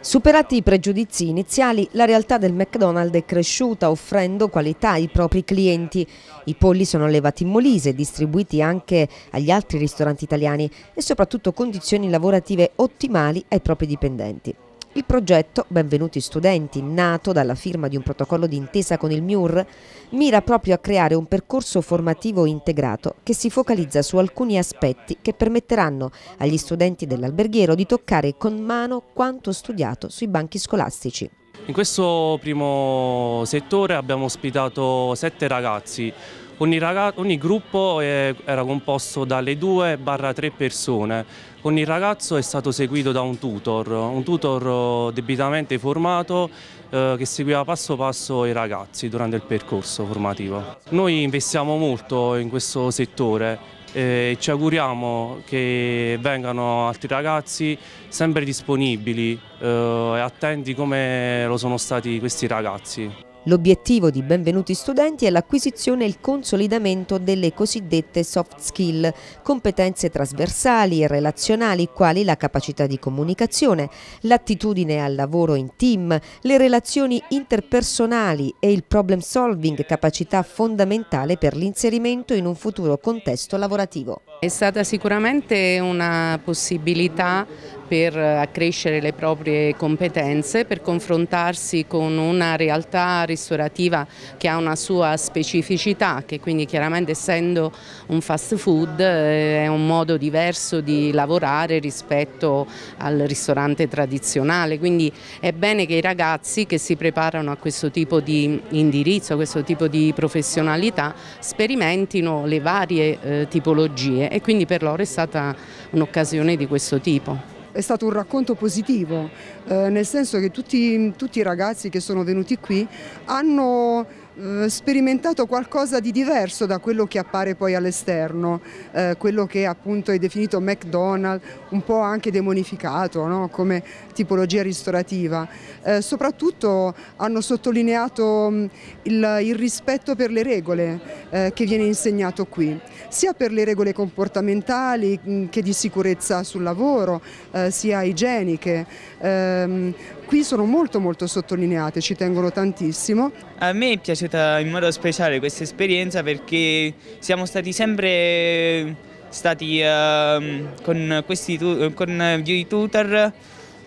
Superati i pregiudizi iniziali, la realtà del McDonald's è cresciuta offrendo qualità ai propri clienti. I polli sono levati in Molise, distribuiti anche agli altri ristoranti italiani e soprattutto condizioni lavorative ottimali ai propri dipendenti. Il progetto Benvenuti Studenti, nato dalla firma di un protocollo d'intesa con il MIUR, mira proprio a creare un percorso formativo integrato che si focalizza su alcuni aspetti che permetteranno agli studenti dell'alberghiero di toccare con mano quanto studiato sui banchi scolastici. In questo primo settore abbiamo ospitato sette ragazzi Ogni, ragazzo, ogni gruppo eh, era composto dalle due 2 tre persone. Ogni ragazzo è stato seguito da un tutor, un tutor eh, debitamente formato eh, che seguiva passo passo i ragazzi durante il percorso formativo. Noi investiamo molto in questo settore, eh, e ci auguriamo che vengano altri ragazzi sempre disponibili eh, e attenti come lo sono stati questi ragazzi. L'obiettivo di Benvenuti Studenti è l'acquisizione e il consolidamento delle cosiddette soft skill, competenze trasversali e relazionali quali la capacità di comunicazione, l'attitudine al lavoro in team, le relazioni interpersonali e il problem solving, capacità fondamentale per l'inserimento in un futuro contesto lavorativo. È stata sicuramente una possibilità per accrescere le proprie competenze, per confrontarsi con una realtà ristorativa che ha una sua specificità, che quindi chiaramente essendo un fast food eh, è un modo diverso di lavorare rispetto al ristorante tradizionale, quindi è bene che i ragazzi che si preparano a questo tipo di indirizzo, a questo tipo di professionalità, sperimentino le varie eh, tipologie e quindi per loro è stata un'occasione di questo tipo è stato un racconto positivo, eh, nel senso che tutti, tutti i ragazzi che sono venuti qui hanno eh, sperimentato qualcosa di diverso da quello che appare poi all'esterno, eh, quello che appunto è definito McDonald's, un po' anche demonificato no? come tipologia ristorativa. Eh, soprattutto hanno sottolineato mh, mm, il, il, rispetto per le regole eh, che viene insegnato qui, sia per le regole comportamentali mh, mm, che di sicurezza sul lavoro, eh, sia igieniche. Ehm, qui sono molto molto sottolineate, ci tengono tantissimo. A me è piaciuta in modo speciale questa esperienza perché siamo stati sempre stati uh, con questi con gli tutor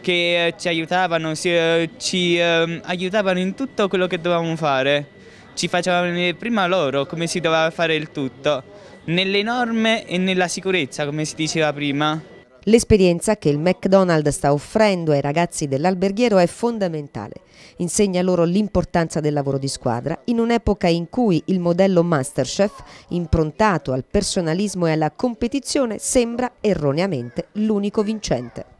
che ci aiutavano, si, uh, ci uh, aiutavano in tutto quello che dovevamo fare. Ci facevano prima loro come si doveva fare il tutto, nelle norme e nella sicurezza, come si diceva prima. L'esperienza che il McDonald's sta offrendo ai ragazzi dell'alberghiero è fondamentale. Insegna loro l'importanza del lavoro di squadra in un'epoca in cui il modello Masterchef, improntato al personalismo e alla competizione, sembra erroneamente l'unico vincente.